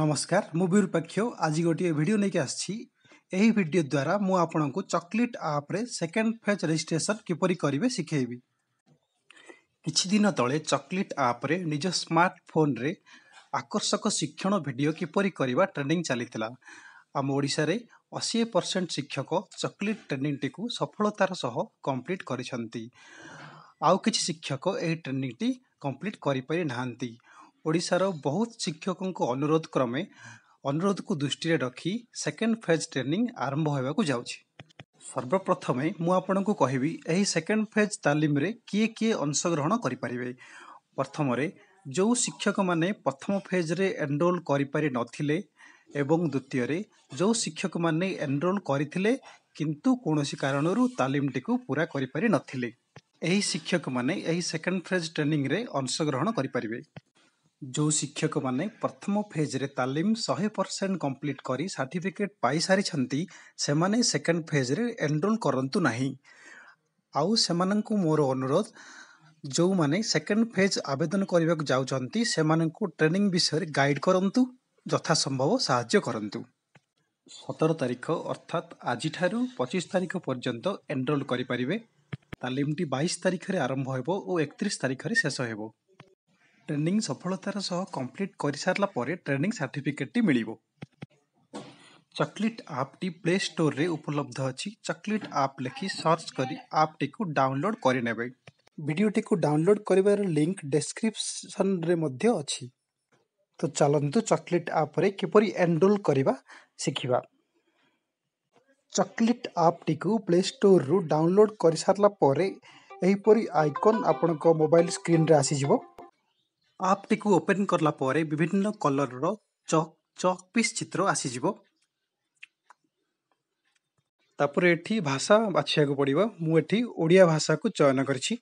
नमस्कार मु म पक्ष आज गोटे भिडियो यही भिडियोद्वारा म आउँदा चकलेट आप्रे सेकेन्ड फेज रेजिस्ट्रेसन किपरिदिन तकलेट आप्रे निज स्मार्टफोन रे आकर्षक शिक्षण भिडियो कि ट्रेनिङ चाहिँ आम ओडा असी पर्सेन्ट शिक्षक चकलेट ट्रेनिंग टी सफलतार सह कम्प्लिट शिक्षक यो ट्रेनिंग टी कम्प्लिट गरिपरि ଓଡ଼ିଶାର ବହୁତ ଶିକ୍ଷକଙ୍କ ଅନୁରୋଧ କ୍ରମେ ଅନୁରୋଧକୁ ଦୃଷ୍ଟିରେ ରଖି ସେକେଣ୍ଡ ଫେଜ୍ ଟ୍ରେନିଂ ଆରମ୍ଭ ହେବାକୁ ଯାଉଛି ସର୍ବପ୍ରଥମେ ମୁଁ ଆପଣଙ୍କୁ କହିବି ଏହି ସେକେଣ୍ଡ ଫେଜ୍ ତାଲିମରେ କିଏ କିଏ ଅଂଶଗ୍ରହଣ କରିପାରିବେ ପ୍ରଥମରେ ଯେଉଁ ଶିକ୍ଷକମାନେ ପ୍ରଥମ ଫେଜ୍ରେ ଏନରୋଲ୍ କରିପାରି ନଥିଲେ ଏବଂ ଦ୍ୱିତୀୟରେ ଯେଉଁ ଶିକ୍ଷକମାନେ ଏନରୋଲ୍ କରିଥିଲେ କିନ୍ତୁ କୌଣସି କାରଣରୁ ତାଲିମଟିକୁ ପୁରା କରିପାରି ନଥିଲେ ଏହି ଶିକ୍ଷକମାନେ ଏହି ସେକେଣ୍ଡ ଫେଜ୍ ଟ୍ରେନିଂରେ ଅଂଶଗ୍ରହଣ କରିପାରିବେ ଯେଉଁ ଶିକ୍ଷକମାନେ ପ୍ରଥମ ଫେଜ୍ରେ ତାଲିମ ଶହେ ପରସେଣ୍ଟ କମ୍ପ୍ଲିଟ୍ କରି ସାର୍ଟିଫିକେଟ୍ ପାଇସାରିଛନ୍ତି ସେମାନେ ସେକେଣ୍ଡ ଫେଜ୍ରେ ଏନରୋଲ୍ କରନ୍ତୁ ନାହିଁ ଆଉ ସେମାନଙ୍କୁ ମୋର ଅନୁରୋଧ ଯେଉଁମାନେ ସେକେଣ୍ଡ ଫେଜ୍ ଆବେଦନ କରିବାକୁ ଯାଉଛନ୍ତି ସେମାନଙ୍କୁ ଟ୍ରେନିଂ ବିଷୟରେ ଗାଇଡ଼ କରନ୍ତୁ ଯଥାସମ୍ଭବ ସାହାଯ୍ୟ କରନ୍ତୁ ସତର ତାରିଖ ଅର୍ଥାତ୍ ଆଜିଠାରୁ ପଚିଶ ତାରିଖ ପର୍ଯ୍ୟନ୍ତ ଏନରୋଲ୍ କରିପାରିବେ ତାଲିମଟି ବାଇଶ ତାରିଖରେ ଆରମ୍ଭ ହେବ ଓ ଏକତିରିଶ ତାରିଖରେ ଶେଷ ହେବ ଟ୍ରେନିଂ ସଫଳତାର ସହ କମ୍ପ୍ଲିଟ୍ କରିସାରିଲା ପରେ ଟ୍ରେନିଂ ସାର୍ଟିଫିକେଟ୍ଟି ମିଳିବ ଚକଲେଟ୍ ଆପ୍ଟି ପ୍ଲେ ଷ୍ଟୋରରେ ଉପଲବ୍ଧ ଅଛି ଚକଲେଟ୍ ଆପ୍ ଲେଖି ସର୍ଚ୍ଚ କରି ଆପ୍ଟିକୁ ଡାଉନଲୋଡ଼୍ କରିନେବେ ଭିଡ଼ିଓଟିକୁ ଡାଉନଲୋଡ଼୍ କରିବାର ଲିଙ୍କ୍ ଡେସ୍କ୍ରିପ୍ସନ୍ରେ ମଧ୍ୟ ଅଛି ତ ଚାଲନ୍ତୁ ଚକଲେଟ୍ ଆପ୍ରେ କିପରି ଏନରୋଲ୍ କରିବା ଶିଖିବା ଚକଲେଟ୍ ଆପ୍ଟିକୁ ପ୍ଲେ ଷ୍ଟୋରରୁ ଡାଉନଲୋଡ଼୍ କରିସାରିଲା ପରେ ଏହିପରି ଆଇକନ୍ ଆପଣଙ୍କ ମୋବାଇଲ୍ ସ୍କ୍ରିନ୍ରେ ଆସିଯିବ ଆପ୍ଟିକୁ ଓପେନ୍ କଲା ପରେ ବିଭିନ୍ନ କଲର୍ର ଚକ୍ ଚକ୍ ପିସ୍ ଚିତ୍ର ଆସିଯିବ ତାପରେ ଏଠି ଭାଷା ବାଛିବାକୁ ପଡ଼ିବ ମୁଁ ଏଠି ଓଡ଼ିଆ ଭାଷାକୁ ଚୟନ କରିଛି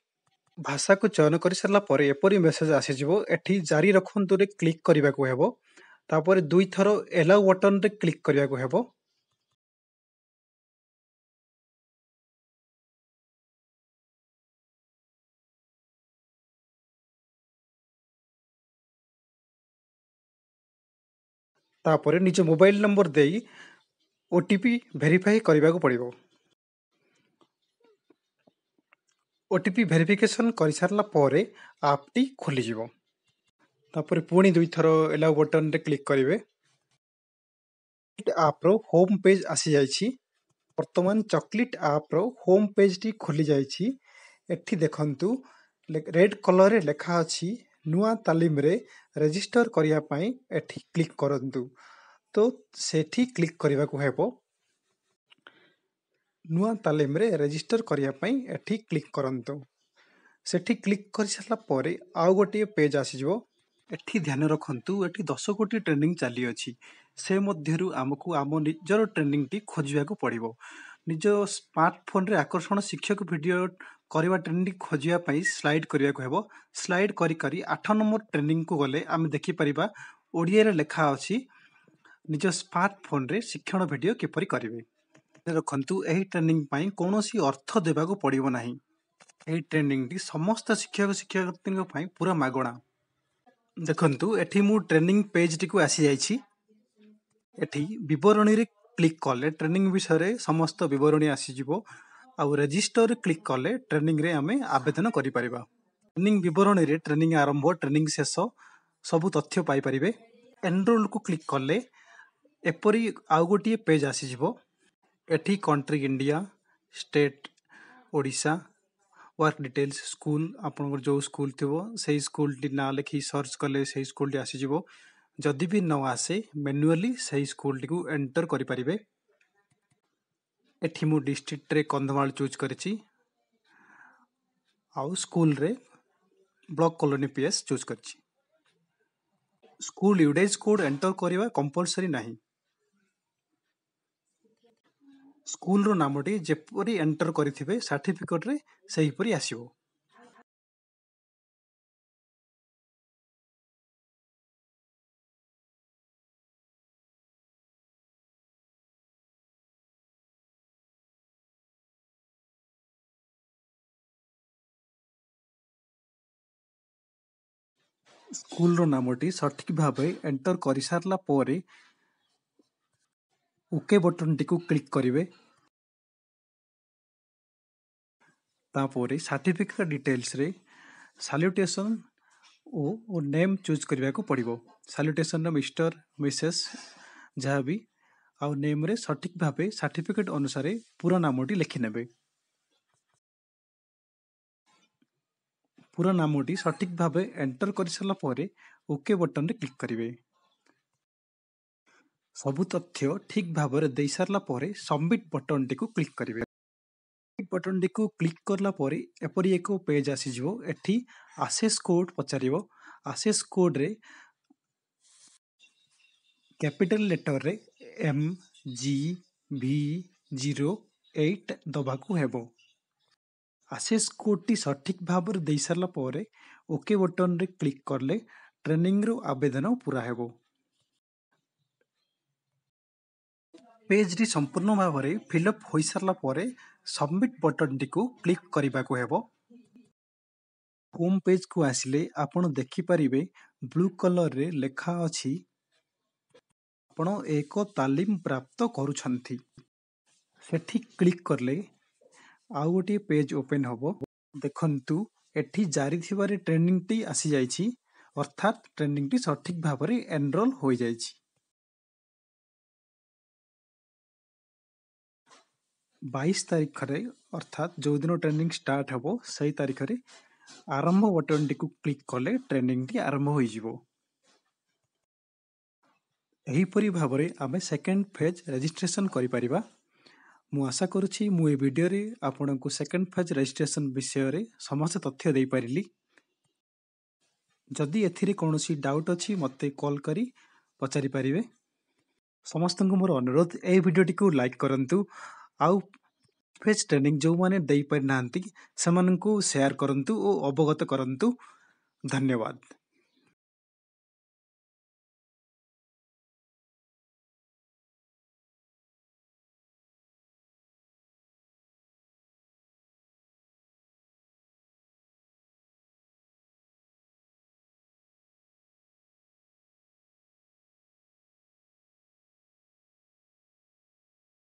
ଭାଷାକୁ ଚୟନ କରିସାରିଲା ପରେ ଏପରି ମେସେଜ୍ ଆସିଯିବ ଏଠି ଜାରି ରଖନ୍ତୁରେ କ୍ଲିକ୍ କରିବାକୁ ହେବ ତାପରେ ଦୁଇଥର ଏଲାଉ ବଟନ୍ରେ କ୍ଲିକ୍ କରିବାକୁ ହେବ ତାପରେ ନିଜ ମୋବାଇଲ ନମ୍ବର ଦେଇ ଓ ଟି ପି ଭେରିଫାଇ କରିବାକୁ ପଡ଼ିବ ଓ ଟି ପି ଭେରିଫିକେସନ୍ କରିସାରିଲା ପରେ ଆପ୍ଟି ଖୋଲିଯିବ ତାପରେ ପୁଣି ଦୁଇଥର ଏଲାଉ ବଟନ୍ରେ କ୍ଲିକ୍ କରିବେ ଆପ୍ର ହୋମ୍ ପେଜ୍ ଆସିଯାଇଛି ବର୍ତ୍ତମାନ ଚକୋଲେଟ୍ ଆପ୍ର ହୋମ୍ ପେଜ୍ଟି ଖୋଲିଯାଇଛି ଏଠି ଦେଖନ୍ତୁ ରେଡ୍ କଲର୍ରେ ଲେଖା ଅଛି ନୂଆ ତାଲିମରେ ରେଜିଷ୍ଟର କରିବା ପାଇଁ ଏଠି କ୍ଲିକ୍ କରନ୍ତୁ ତ ସେଠି କ୍ଲିକ୍ କରିବାକୁ ହେବ ନୂଆ ତାଲିମରେ ରେଜିଷ୍ଟର କରିବା ପାଇଁ ଏଠି କ୍ଲିକ୍ କରନ୍ତୁ ସେଠି କ୍ଲିକ୍ କରିସାରିଲା ପରେ ଆଉ ଗୋଟିଏ ପେଜ୍ ଆସିଯିବ ଏଠି ଧ୍ୟାନ ରଖନ୍ତୁ ଏଠି ଦଶ କୋଟି ଟ୍ରେନିଂ ଚାଲିଅଛି ସେ ମଧ୍ୟରୁ ଆମକୁ ଆମ ନିଜର ଟ୍ରେନିଂଟି ଖୋଜିବାକୁ ପଡ଼ିବ ନିଜ ସ୍ମାର୍ଟଫୋନରେ ଆକର୍ଷଣ ଶିକ୍ଷକ ଭିଡ଼ିଓ કરીବା ટ્રેનિંગ ખોજીયા પઈ સ્લાઇડ કરીયા કો હેબો સ્લાઇડ કરી કરી 8 નંબર ટ્રેનિંગ કો ગલે અમે દેખી પરિબા ઓડિયા લેખા ઓસી નિજ સ્માર્ટફોન રે શિક્ષણ વિડિયો કેપર કરીબે રખંતુ એહી ટ્રેનિંગ પઈ કોણોસી અર્થ દેવા કો પડીબો નહીં એહી ટ્રેનિંગ દિ સમસ્ત શિક્ષા શિક્ષાકતિકો પઈ પૂરા માગોણા દેખંતુ એઠી મુ ટ્રેનિંગ પેજ ટી કો આસી જાઈછી એઠી વિવરણિ રે ક્લિક કોલે ટ્રેનિંગ વિષય રે સમસ્ત વિવરણિ આસી જિબો ଆଉ ରେଜିଷ୍ଟରରେ କ୍ଲିକ୍ କଲେ ଟ୍ରେନିଂରେ ଆମେ ଆବେଦନ କରିପାରିବା ଟ୍ରେନିଂ ବିବରଣୀରେ ଟ୍ରେନିଂ ଆରମ୍ଭ ଟ୍ରେନିଂ ଶେଷ ସବୁ ତଥ୍ୟ ପାଇପାରିବେ ଏନରୋଲ୍କୁ କ୍ଲିକ୍ କଲେ ଏପରି ଆଉ ଗୋଟିଏ ପେଜ୍ ଆସିଯିବ ଏଠି country India state Odisha work details school ଆପଣଙ୍କର ଯେଉଁ ସ୍କୁଲ ଥିବ ସେଇ ସ୍କୁଲଟି ନାଁ ଲେଖି ସର୍ଚ୍ଚ କଲେ ସେଇ ସ୍କୁଲଟି ଆସିଯିବ ଯଦି ବି ନ ଆସେ ମ୍ୟାନୁଆଲି ସେହି ସ୍କୁଲଟିକୁ ଏଣ୍ଟର କରିପାରିବେ ଏଠି ମୁଁ ଡିଷ୍ଟ୍ରିକ୍ଟରେ କନ୍ଧମାଳ ଚୁଜ୍ କରିଛି ଆଉ ସ୍କୁଲରେ block colony P S choose କରିଛି ସ୍କୁଲ ୟୁଡ଼େଜ୍ କୋଡ଼୍ ଏଣ୍ଟର କରିବା କମ୍ପଲସରି ନାହିଁ ସ୍କୁଲର ନାମଟି ଯେପରି ଏଣ୍ଟର କରିଥିବେ ସାର୍ଟିଫିକେଟ୍ରେ ସେହିପରି ଆସିବ ସ୍କୁଲର ନାମଟି ସଠିକ୍ ଭାବେ ଏଣ୍ଟର କରିସାରିଲା ପରେ ଓକେ ବଟନଟିକୁ କ୍ଲିକ୍ କରିବେ ତାପରେ ସାର୍ଟିଫିକେଟ ଡିଟେଲ୍ସରେ ସାଲ୍ୟୁଟେସନ୍ ଓ ନେମ୍ ଚୁଜ୍ କରିବାକୁ ପଡ଼ିବ ସାଲ୍ୟୁଟେସନ୍ର ମିଷ୍ଟର ମିସେସ୍ ଯାହା ବି ଆଉ ନେମ୍ରେ ସଠିକ୍ ଭାବେ ସାର୍ଟିଫିକେଟ୍ ଅନୁସାରେ ପୁରା ନାମଟି ଲେଖିନେବେ ପୁରା ନାମଟି ସଠିକ୍ ଭାବେ ଏଣ୍ଟର କରିସାରିଲା ପରେ ଓକେ ବଟନ୍ରେ କ୍ଲିକ୍ କରିବେ ସବୁ ତଥ୍ୟ ଠିକ୍ ଭାବରେ ଦେଇସାରିଲା ପରେ ସବମିଟ୍ ବଟନ୍ଟିକୁ କ୍ଲିକ୍ କରିବେ ସବମିଟ୍ ବଟନ୍ଟିକୁ କ୍ଲିକ୍ କଲା ପରେ ଏପରି ଏକ ପେଜ୍ ଆସିଯିବ ଏଠି ଆସେସ୍ କୋଡ଼୍ ପଚାରିବ ଆସେସ୍ କୋଡ଼୍ରେ କ୍ୟାପିଟାଲ ଲେଟର୍ରେ M G V zero eight ଦେବାକୁ ହେବ ଆସେସ୍ କୋଡ଼୍ଟି ସଠିକ୍ ଭାବରେ ଦେଇସାରିଲା ପରେ ଓକେ ବଟନ୍ରେ କ୍ଲିକ୍ କଲେ ଟ୍ରେନିଂର ଆବେଦନ ପୁରା ହେବ ପେଜ୍ଟି ସମ୍ପୂର୍ଣ୍ଣ ଭାବରେ ଫିଲ୍ଅପ୍ ହୋଇସାରିଲା ପରେ ସବମିଟ୍ ବଟନ୍ଟିକୁ କ୍ଲିକ୍ କରିବାକୁ ହେବ ହୋମ୍ ପେଜ୍କୁ ଆସିଲେ ଆପଣ ଦେଖିପାରିବେ ବ୍ଲୁ କଲର୍ରେ ଲେଖା ଅଛି ଆପଣ ଏକ ତାଲିମ ପ୍ରାପ୍ତ କରୁଛନ୍ତି ସେଠି କ୍ଲିକ୍ କଲେ ଆଉ ଗୋଟିଏ ପେଜ୍ ଓପେନ୍ ହେବ ଦେଖନ୍ତୁ ଏଠି ଜାରି ଥିବାରେ ଟ୍ରେନିଂଟି ଆସିଯାଇଛି ଅର୍ଥାତ୍ ଟ୍ରେନିଂଟି ସଠିକ୍ ଭାବରେ ଏନରୋଲ ହୋଇଯାଇଛି ବାଇଶ ତାରିଖରେ ଅର୍ଥାତ୍ ଯେଉଁଦିନ ଟ୍ରେନିଂ ଷ୍ଟାର୍ଟ ହେବ ସେହି ତାରିଖରେ ଆରମ୍ଭ ବଟନ୍ଟିକୁ କ୍ଲିକ୍ କଲେ ଟ୍ରେନିଂଟି ଆରମ୍ଭ ହୋଇଯିବ ଏହିପରି ଭାବରେ ଆମେ ସେକେଣ୍ଡ ଫେଜ୍ ରେଜିଷ୍ଟ୍ରେସନ୍ କରିପାରିବା ମୁଁ ଆଶା କରୁଛି ମୁଁ ଏ ଭିଡ଼ିଓରେ ଆପଣଙ୍କୁ ସେକେଣ୍ଡ ଫେଜ୍ ରେଜିଷ୍ଟ୍ରେସନ୍ ବିଷୟରେ ସମସ୍ତ ତଥ୍ୟ ଦେଇପାରିଲି ଯଦି ଏଥିରେ କୌଣସି ଡାଉଟ୍ ଅଛି ମୋତେ କଲ୍ କରି ପଚାରିପାରିବେ ସମସ୍ତଙ୍କୁ ମୋର ଅନୁରୋଧ ଏହି ଭିଡ଼ିଓଟିକୁ ଲାଇକ୍ କରନ୍ତୁ ଆଉ ଫେଜ୍ ଟ୍ରେନିଂ ଯେଉଁମାନେ ଦେଇପାରିନାହାନ୍ତି ସେମାନଙ୍କୁ ସେୟାର୍ କରନ୍ତୁ ଓ ଅବଗତ କରନ୍ତୁ ଧନ୍ୟବାଦ